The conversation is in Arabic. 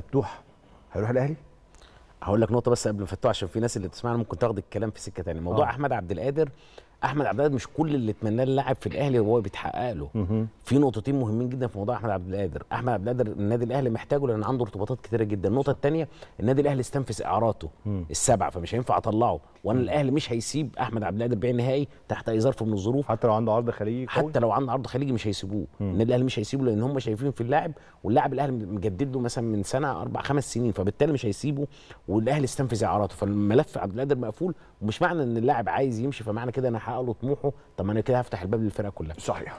فتوح هيروح الاهلي هقول لك نقطه بس قبل فتوح عشان في ناس اللي بتسمعنا ممكن تاخد الكلام في سكه ثانيه موضوع أوه. احمد عبد القادر احمد عبد القادر مش كل اللي اتمناه اللاعب في الاهلي هو بيتحقق له في نقطتين مهمين جدا في موضوع احمد عبد القادر احمد عبد القادر النادي الاهلي محتاجه لان عنده ارتباطات كتيره جدا النقطه الثانيه النادي الاهلي استنفذ اعاراته السبعه فمش هينفع اطلعه وانا الاهلي مش هيسيب احمد عبد القادر بيع نهائي تحت اي ظرف من الظروف حتى لو عنده عرض خليجي حتى لو عنده عرض خليجي مش هيسيبوه النادي الاهلي مش هيسيبه لان هم شايفين في اللاعب واللاعب الاهلي مجدد له مثلا من سنه اربع خمس سنين فبالتالي مش هيسيبه والاهلي استنفذ اعاراته فالملف عبد القادر مقفول ومش معنى ان اللاعب عايز يمشي فمعنى كده انا يحقق له طموحه طب ما انا كده هفتح الباب للفرقه كلها صحيح